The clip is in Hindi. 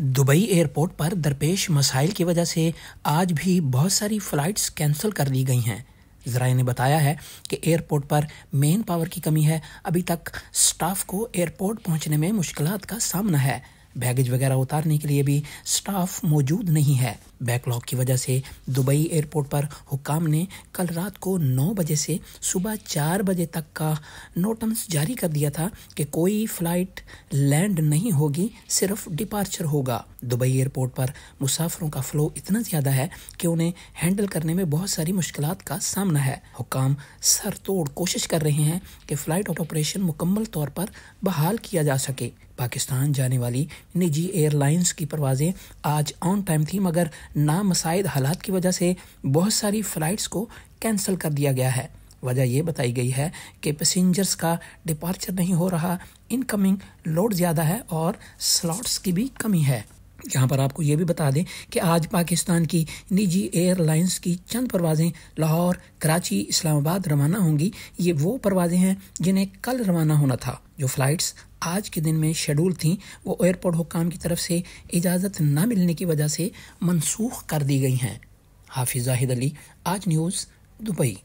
दुबई एयरपोर्ट पर दरपेश मसाइल की वजह से आज भी बहुत सारी फ़्लाइट्स कैंसिल कर दी गई हैं जराए ने बताया है कि एयरपोर्ट पर मेन पावर की कमी है अभी तक स्टाफ को एयरपोर्ट पहुंचने में मुश्किल का सामना है बैगेज वगैरह उतारने के लिए भी स्टाफ मौजूद नहीं है बैकलॉग की वजह से दुबई एयरपोर्ट पर हुकाम ने कल रात को 9 बजे से सुबह 4 बजे तक का नोटम्स जारी कर दिया था कि कोई फ्लाइट लैंड नहीं होगी सिर्फ डिपार्चर होगा दुबई एयरपोर्ट पर मुसाफरों का फ्लो इतना ज़्यादा है कि उन्हें हैंडल करने में बहुत सारी मुश्किल का सामना है हुकाम सर तोड़ कोशिश कर रहे हैं कि फ़्लाइट ऑपरेशन मुकम्मल तौर पर बहाल किया जा सके पाकिस्तान जाने वाली निजी एयरलाइंस की परवाज़ें आज ऑन टाइम थी मगर नामसाइद हालात की वजह से बहुत सारी फ़्लाइट्स को कैंसिल कर दिया गया है वजह यह बताई गई है कि पैसेंजर्स का डिपार्चर नहीं हो रहा इनकमिंग लोड ज़्यादा है और स्लॉट्स की भी कमी है जहां पर आपको ये भी बता दें कि आज पाकिस्तान की निजी एयरलाइंस की चंद परवाज़ें लाहौर कराची इस्लामाबाद रवाना होंगी ये वो परवाज़ें हैं जिन्हें कल रवाना होना था जो फ़्लाइट्स आज के दिन में शेड्यूल थी वो एयरपोर्ट हुकाम की तरफ से इजाज़त न मिलने की वजह से मनसूख कर दी गई हैं हाफिज़ जाहिद अली आज न्यूज़ दुबई